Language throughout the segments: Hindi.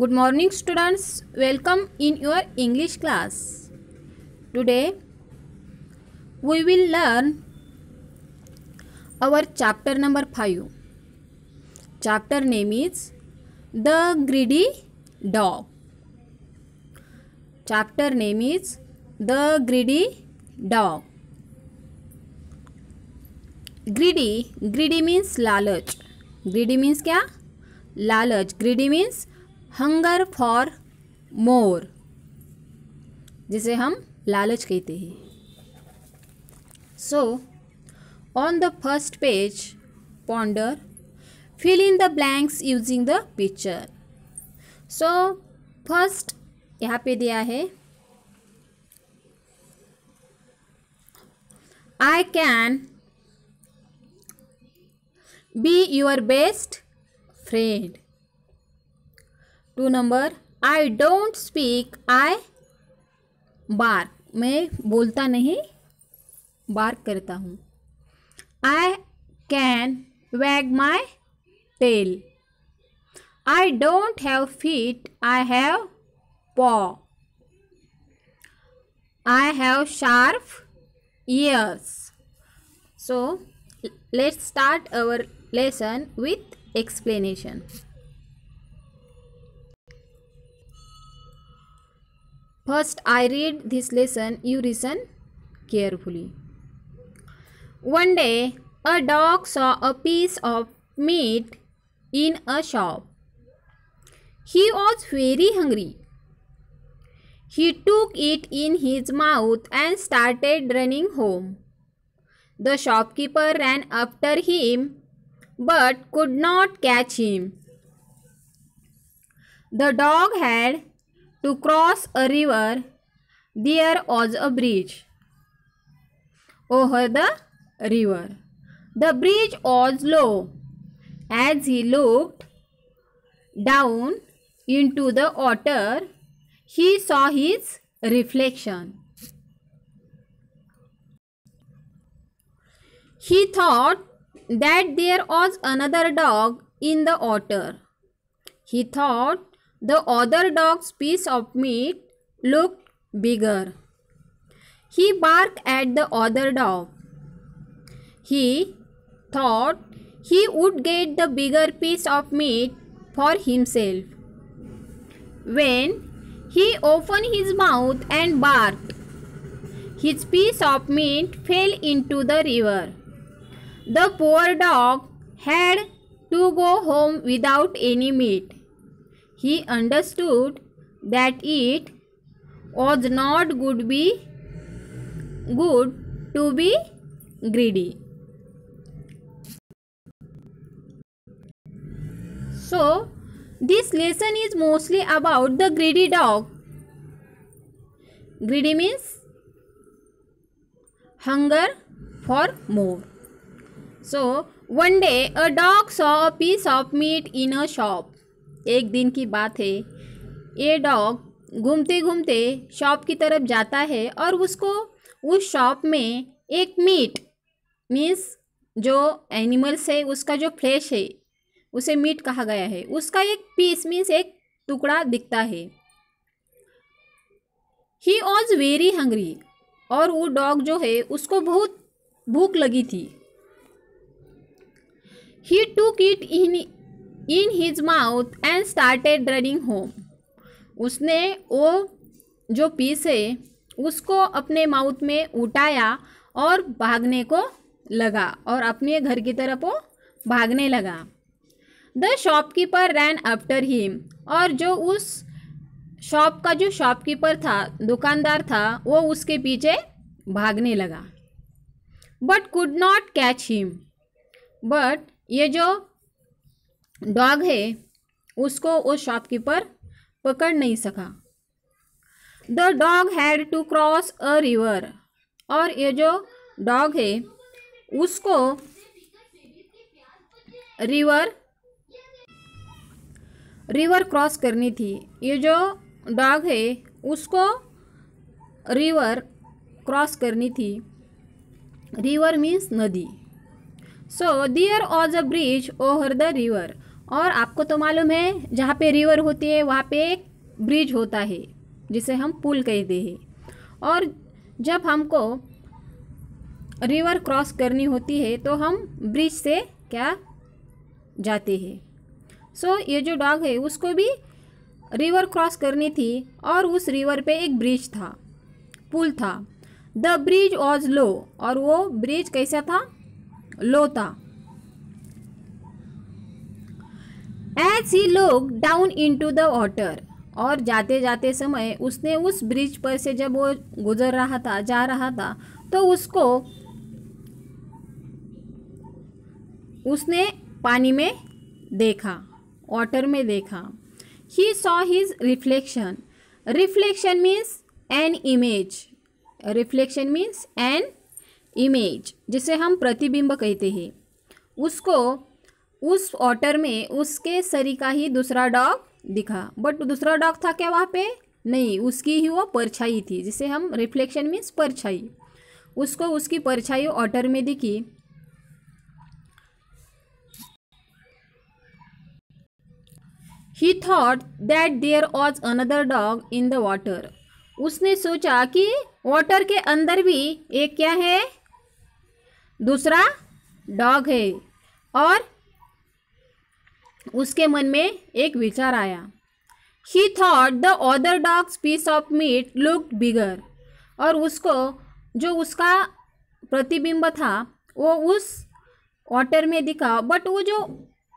good morning students welcome in your english class today we will learn our chapter number 5 chapter name is the greedy dog chapter name is the greedy dog greedy greedy means लालच greedy means क्या लालच greedy means hunger for more जिसे हम लालच कहते हैं so on the first page ponder fill in the blanks using the picture so first यहाँ पे दिया है I can be your best friend two number I don't speak I bark मैं बोलता नहीं बार करता हूँ I can wag my tail I don't have feet I have paw I have sharp ears so let's start our lesson with explanation First, I read this lesson. You listen carefully. One day, a dog saw a piece of meat in a shop. He was very hungry. He took it in his mouth and started running home. The shopkeeper ran after him but could not catch him. The dog had to cross a river, there was a bridge over the river. The bridge was low. As he looked down into the water, he saw his reflection. He thought that there was another dog in the water. He thought the other dog's piece of meat looked bigger. He barked at the other dog. He thought he would get the bigger piece of meat for himself. When he opened his mouth and barked, his piece of meat fell into the river. The poor dog had to go home without any meat he understood that it was not good be good to be greedy so this lesson is mostly about the greedy dog greedy means hunger for more so one day a dog saw a piece of meat in a shop एक दिन की बात है ये डॉग घूमते घूमते शॉप की तरफ जाता है और उसको उस शॉप में एक मीट मीन्स जो एनिमल्स है उसका जो फ्लैश है उसे मीट कहा गया है उसका एक पीस मीन्स एक टुकड़ा दिखता है ही वॉज वेरी हंग्री और वो डॉग जो है उसको बहुत भूख लगी थी ही took it in in his mouth and started running home उसने वो जो पीस है उसको अपने माउथ में उठाया और भागने को लगा और अपने घर की तरफ वो भागने लगा the shopkeeper ran after him और जो उस शॉप का जो शॉपकीपर था दुकानदार था वो उसके पीछे भागने लगा but could not catch him but ये जो डॉग है उसको वो शॉपकीपर पकड़ नहीं सका the dog had to cross a river और ये जो डॉग है उसको रिवर रिवर क्रॉस करनी थी ये जो डॉग है उसको रिवर क्रॉस करनी थी रिवर मीन्स नदी so there was a bridge over the river और आपको तो मालूम है जहाँ पे रिवर होती है वहाँ पे एक ब्रिज होता है जिसे हम पुल कहते हैं और जब हमको रिवर क्रॉस करनी होती है तो हम ब्रिज से क्या जाते हैं सो so, ये जो डॉग है उसको भी रिवर क्रॉस करनी थी और उस रिवर पे एक ब्रिज था पुल था द ब्रिज वॉज लो और वो ब्रिज कैसा था लो था as he looked down into the water और जाते जाते समय उसने उस ब्रिज पर से जब वो गुजर रहा था जा रहा था तो उसको उसने पानी में देखा वाटर में देखा he saw his reflection reflection means an image reflection means an image जिसे हम प्रतिबिंब कहते हैं उसको उस ऑटर में उसके का ही दूसरा डॉग दिखा बट दूसरा डॉग था क्या वहाँ पे नहीं उसकी ही वो परछाई थी जिसे हम रिफ्लेक्शन मीन्स परछाई उसको उसकी परछाई ऑटर में दिखी he thought that there was another dog in the water उसने सोचा कि वाटर के अंदर भी एक क्या है दूसरा डॉग है और उसके मन में एक विचार आया he thought the other dog's piece of meat look bigger और उसको जो उसका प्रतिबिंब था वो उस वाटर में दिखा बट वो जो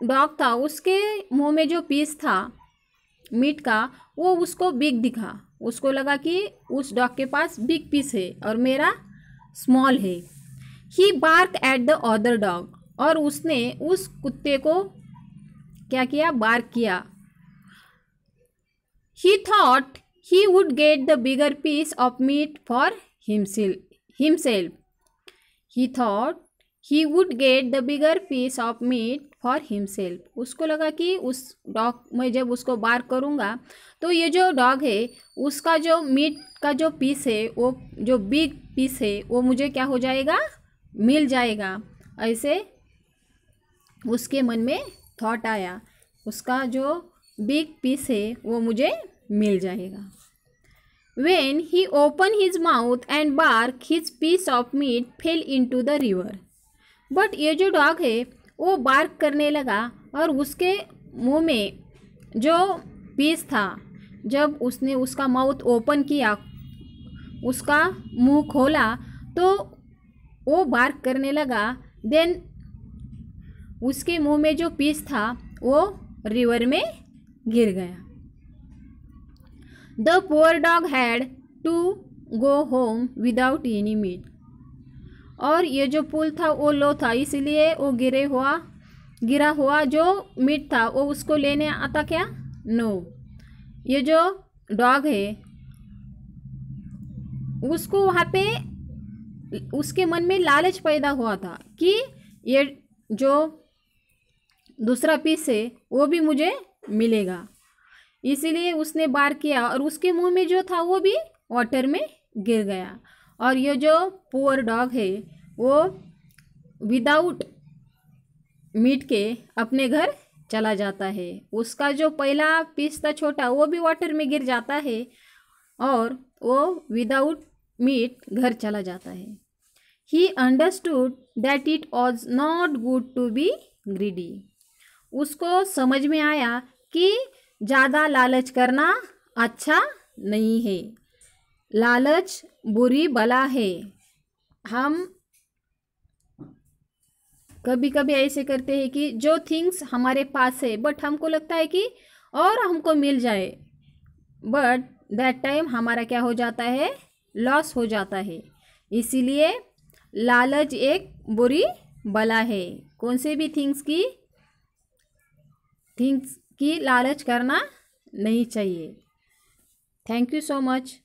डॉग था उसके मुंह में जो पीस था मीट का वो उसको बिग दिखा उसको लगा कि उस डॉग के पास बिग पीस है और मेरा स्मॉल है he bark at the other dog और उसने उस कुत्ते को क्या किया बार किया he thought he would get the bigger piece of meat for himself he thought he would get the bigger piece of meat for himself उसको लगा कि उस डॉग मैं जब उसको बार करूँगा तो ये जो डॉग है उसका जो मीट का जो पीस है वो जो बिग पीस है वो मुझे क्या हो जाएगा मिल जाएगा ऐसे उसके मन में थॉट आया उसका जो बिग पीस है वो मुझे मिल जाएगा when he open his mouth and bark his piece of meat fell into the river but ये जो डॉग है वो बार्क करने लगा और उसके मुंह में जो पीस था जब उसने उसका माउथ ओपन किया उसका मुंह खोला तो वो बार्क करने लगा देन उसके मुंह में जो पीस था वो रिवर में गिर गया the poor dog had to go home without any meat और ये जो पुल था वो लो था इसलिए वो गिरे हुआ गिरा हुआ जो मीट था वो उसको लेने आता क्या नो ये जो डॉग है उसको वहाँ पे उसके मन में लालच पैदा हुआ था कि ये जो दूसरा पीस है वो भी मुझे मिलेगा इसीलिए उसने बार किया और उसके मुंह में जो था वो भी वाटर में गिर गया और ये जो पुअर डॉग है वो विदाउट मीट के अपने घर चला जाता है उसका जो पहला पीस था छोटा वो भी वाटर में गिर जाता है और वो विदाउट मीट घर चला जाता है he understood that it was not good to be greedy उसको समझ में आया कि ज़्यादा लालच करना अच्छा नहीं है लालच बुरी बला है हम कभी कभी ऐसे करते हैं कि जो थिंग्स हमारे पास है बट हमको लगता है कि और हमको मिल जाए बट दैट टाइम हमारा क्या हो जाता है लॉस हो जाता है इसीलिए लालच एक बुरी बला है कौन से भी थिंग्स की थिंग्स की लालच करना नहीं चाहिए थैंक यू सो मच